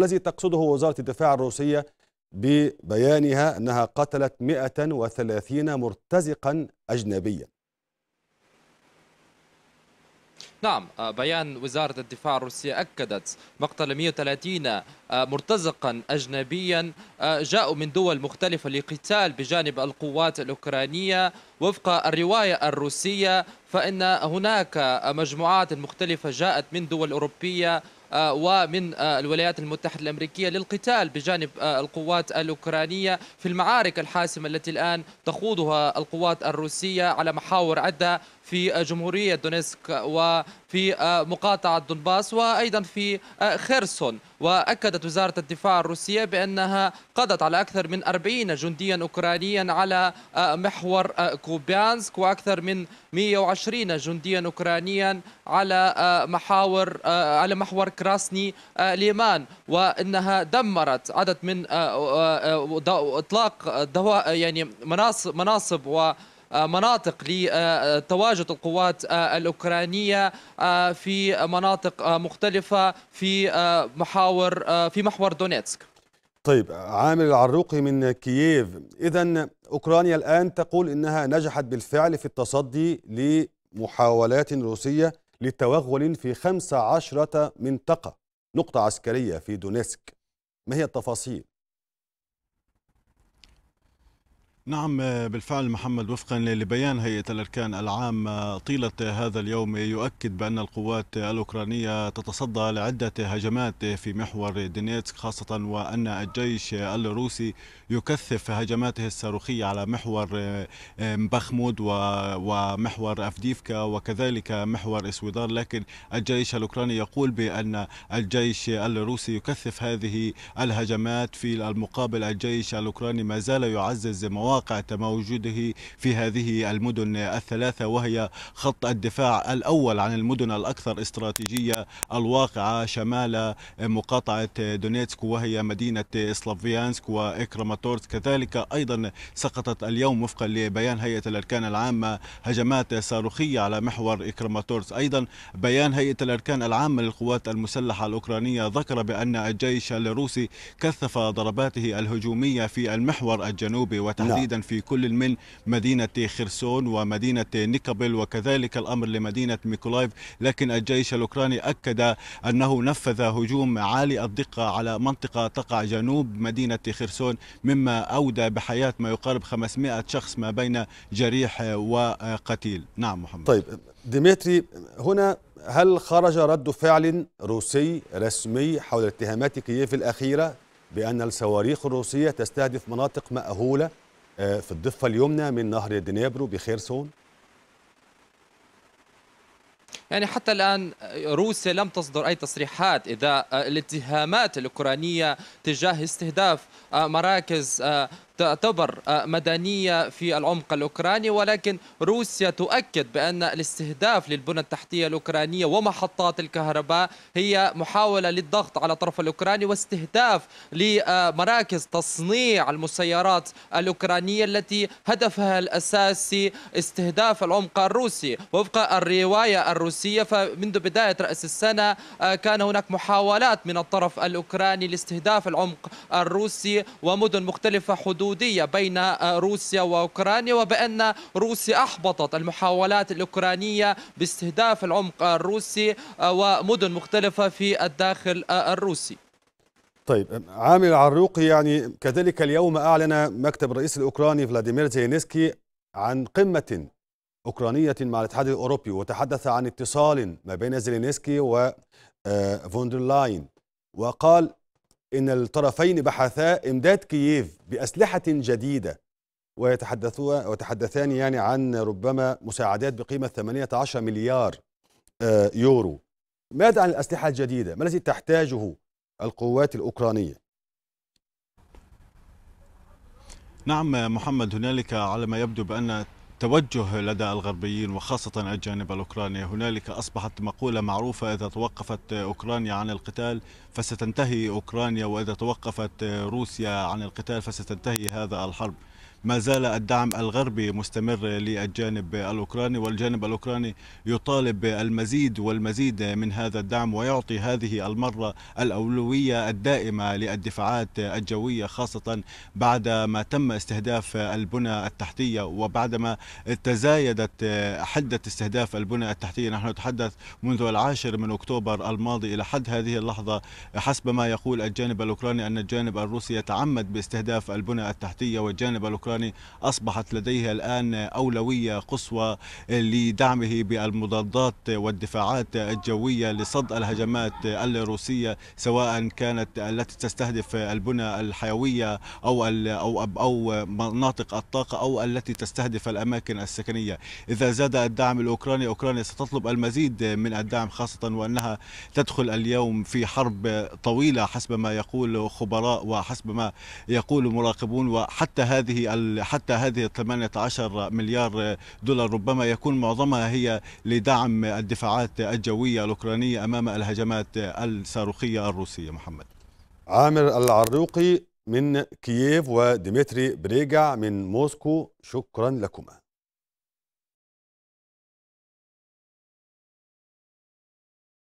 الذي تقصده وزارة الدفاع الروسية ببيانها أنها قتلت 130 مرتزقا أجنبيا نعم آه، بيان وزارة الدفاع الروسية أكدت مقتل 130 آه، مرتزقا أجنبيا آه، جاءوا من دول مختلفة لقتال بجانب القوات الأوكرانية وفق الرواية الروسية فإن هناك مجموعات مختلفة جاءت من دول أوروبية آه، ومن آه، الولايات المتحدة الأمريكية للقتال بجانب آه، القوات الأوكرانية في المعارك الحاسمة التي الآن تخوضها القوات الروسية على محاور عدة في جمهورية دونيسك و في آه، مقاطعة دونباس وأيضا في آه، خيرسون وأكدت وزارة الدفاع الروسية بأنها قضت على أكثر من 40 جنديا أوكرانيا على آه، محور كوبيانسك وأكثر من 120 جنديا أوكرانيا على محاور على محور كراسني ليمان وأنها دمرت عدد من إطلاق يعني مناصب مناصب و مناطق لتواجد القوات الأوكرانية آه، في مناطق آه، مختلفة في آه، محاور في محور دونيتسك طيب عامر العروقي من كييف إذا أوكرانيا الآن تقول إنها نجحت بالفعل في التصدي لمحاولات روسية للتوغل في 15 منطقة نقطة عسكرية في دونيسك ما هي التفاصيل؟ نعم آه، بالفعل محمد وفقا لبيان هيئة الأركان العامة آه، طيلة هذا اليوم يؤكد بأن القوات الأوكرانية تتصدى لعدة هجمات في محور دنيتسك خاصة وأن الجيش الروسي يكثف هجماته الصاروخية على محور آه، بخمود ومحور أفديفكا وكذلك محور إسويدار لكن الجيش الأوكراني يقول بأن الجيش الروسي يكثف هذه الهجمات في المقابل الجيش الأوكراني ما زال يعزز مواقع مواقع تم وجوده في هذه المدن الثلاثة وهي خط الدفاع الأول عن المدن الأكثر استراتيجية الواقعة شمال مقاطعة دونيتسك وهي مدينة سلافيانسك وإكراماتورسك كذلك أيضا سقطت اليوم وفقا لبيان هيئة الأركان العامة هجمات صاروخية على محور إكراماتورسك أيضا بيان هيئة الأركان العامة للقوات المسلحة الأوكرانية ذكر بأن الجيش الروسي كثف ضرباته الهجومية في المحور الجنوبي وتحديدا تحديدا في كل من مدينة خرسون ومدينة نيكابل وكذلك الأمر لمدينة ميكولايف لكن الجيش الأوكراني أكد أنه نفذ هجوم عالي الدقة على منطقة تقع جنوب مدينة خرسون مما أودى بحياة ما يقارب 500 شخص ما بين جريح وقتيل نعم محمد طيب ديمتري هنا هل خرج رد فعل روسي رسمي حول اتهامات كييف الأخيرة بأن الصواريخ الروسية تستهدف مناطق مأهولة آه، في الضفة اليمنى من نهر دنيابرو بخيرسون يعني حتى الآن روسيا لم تصدر أي تصريحات إذا آه، الاتهامات الأوكرانية تجاه استهداف آه، مراكز تعتبر آه، مدنية في العمق الأوكراني ولكن روسيا تؤكد بأن الاستهداف للبنى التحتية الأوكرانية ومحطات الكهرباء هي محاولة للضغط على الطرف الأوكراني واستهداف لمراكز تصنيع المسيرات الأوكرانية التي هدفها الأساسي استهداف العمق الروسي وفق الرواية الروسية فمنذ بداية رأس السنة آه، كان هناك محاولات من الطرف الأوكراني لاستهداف العمق الروسي ومدن مختلفة حدود الحدودية بين آه، روسيا وأوكرانيا وبأن روسيا أحبطت المحاولات الأوكرانية باستهداف العمق الروسي آه، ومدن مختلفة في الداخل آه، الروسي طيب عامل العروقي يعني كذلك اليوم أعلن مكتب الرئيس الأوكراني فلاديمير زينيسكي عن قمة أوكرانية مع الاتحاد الأوروبي وتحدث عن اتصال ما بين زيلينسكي وفوندرلاين وقال إن الطرفين بحثا إمداد كييف بأسلحة جديدة ويتحدثان يعني عن ربما مساعدات بقيمة 18 مليار آه، يورو ماذا عن الأسلحة الجديدة؟ ما الذي تحتاجه القوات الأوكرانية؟ نعم محمد هنالك على ما يبدو بأن توجه لدى الغربيين وخاصة الجانب الأوكراني هنالك أصبحت مقولة معروفة إذا توقفت أوكرانيا عن القتال فستنتهي أوكرانيا وإذا توقفت روسيا عن القتال فستنتهي هذا الحرب ما زال الدعم الغربي مستمر للجانب الأوكراني والجانب الأوكراني يطالب المزيد والمزيد من هذا الدعم ويعطي هذه المرة الأولوية الدائمة للدفاعات الجوية خاصة بعد ما تم استهداف البنى التحتية وبعدما تزايدت حدة استهداف البنى التحتية نحن نتحدث منذ العاشر من أكتوبر الماضي إلى حد هذه اللحظة حسب ما يقول الجانب الأوكراني أن الجانب الروسي يتعمد باستهداف البنى التحتية والجانب الأوكراني الأوكراني اصبحت لديه الان اولويه قصوى لدعمه بالمضادات والدفاعات الجويه لصد الهجمات الروسيه سواء كانت التي تستهدف البنى الحيويه او او او مناطق الطاقه او التي تستهدف الاماكن السكنيه، اذا زاد الدعم الاوكراني اوكرانيا ستطلب المزيد من الدعم خاصه وانها تدخل اليوم في حرب طويله حسب ما يقول خبراء وحسب ما يقول مراقبون وحتى هذه حتى هذه 18 مليار دولار ربما يكون معظمها هي لدعم الدفاعات الجوية الأوكرانية أمام الهجمات الصاروخية الروسية محمد عامر العروقي من كييف وديمتري بريجع من موسكو شكرا لكما